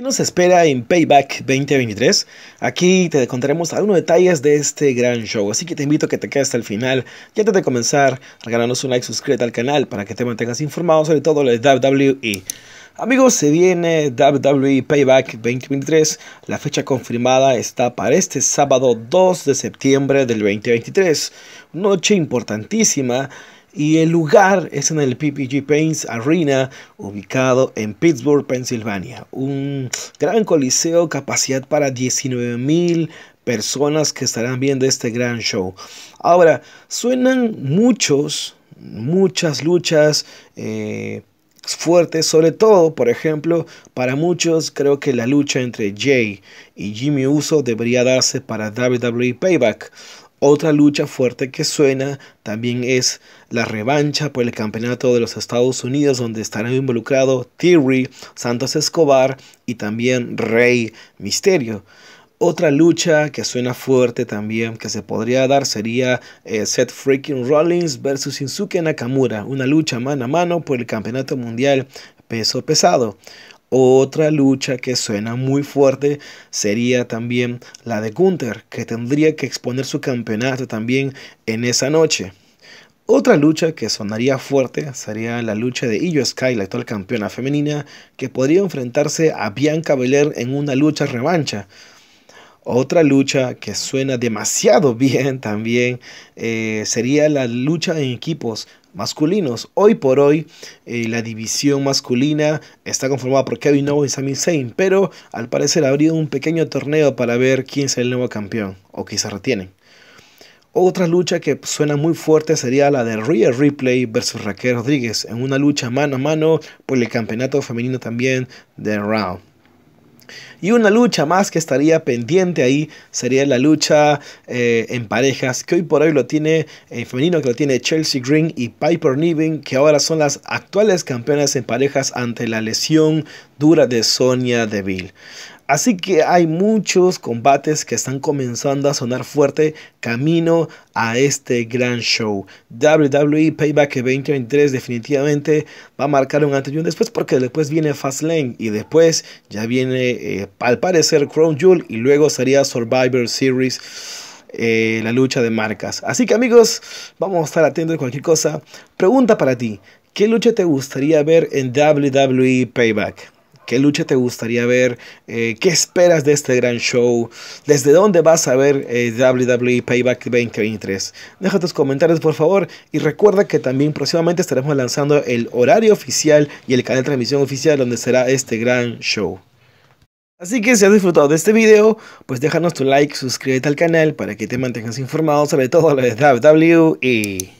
¿Qué nos espera en Payback 2023? Aquí te contaremos algunos detalles de este gran show, así que te invito a que te quedes hasta el final. Y antes de comenzar, regálanos un like, suscríbete al canal para que te mantengas informado sobre todo lo de WWE. Amigos, se viene WWE Payback 2023. La fecha confirmada está para este sábado 2 de septiembre del 2023. Noche importantísima y el lugar es en el PPG Paints Arena, ubicado en Pittsburgh, Pensilvania. Un gran coliseo, capacidad para 19 mil personas que estarán viendo este gran show. Ahora, suenan muchos, muchas luchas. Eh, fuertes, sobre todo, por ejemplo, para muchos creo que la lucha entre Jay y Jimmy Uso debería darse para WWE Payback. Otra lucha fuerte que suena también es la revancha por el campeonato de los Estados Unidos donde estarán involucrados Thierry Santos Escobar y también Rey Misterio. Otra lucha que suena fuerte también que se podría dar sería eh, Seth Freaking Rollins versus Insuke Nakamura, una lucha mano a mano por el campeonato mundial peso pesado. Otra lucha que suena muy fuerte sería también la de Gunther, que tendría que exponer su campeonato también en esa noche. Otra lucha que sonaría fuerte sería la lucha de Io Sky, la actual campeona femenina, que podría enfrentarse a Bianca Belair en una lucha revancha. Otra lucha que suena demasiado bien también eh, sería la lucha en equipos masculinos. Hoy por hoy eh, la división masculina está conformada por Kevin Owens y Sami Zayn, pero al parecer ha un pequeño torneo para ver quién será el nuevo campeón o se retienen. Otra lucha que suena muy fuerte sería la de Rhea Ripley versus Raquel Rodríguez en una lucha mano a mano por el campeonato femenino también de Raw. Y una lucha más que estaría pendiente ahí sería la lucha eh, en parejas, que hoy por hoy lo tiene en eh, femenino, que lo tiene Chelsea Green y Piper Niven, que ahora son las actuales campeonas en parejas ante la lesión dura de Sonia Deville. Así que hay muchos combates que están comenzando a sonar fuerte camino a este gran show. WWE Payback 2023 definitivamente va a marcar un antes y un después porque después viene Fastlane y después ya viene eh, al parecer Crown Jewel y luego sería Survivor Series. Eh, la lucha de marcas. Así que amigos, vamos a estar atentos a cualquier cosa. Pregunta para ti, ¿qué lucha te gustaría ver en WWE Payback? ¿Qué lucha te gustaría ver? Eh, ¿Qué esperas de este gran show? ¿Desde dónde vas a ver eh, WWE Payback 2023? Deja tus comentarios por favor y recuerda que también próximamente estaremos lanzando el horario oficial y el canal de transmisión oficial donde será este gran show. Así que si has disfrutado de este video, pues déjanos tu like, suscríbete al canal para que te mantengas informado sobre todo lo de WWE y...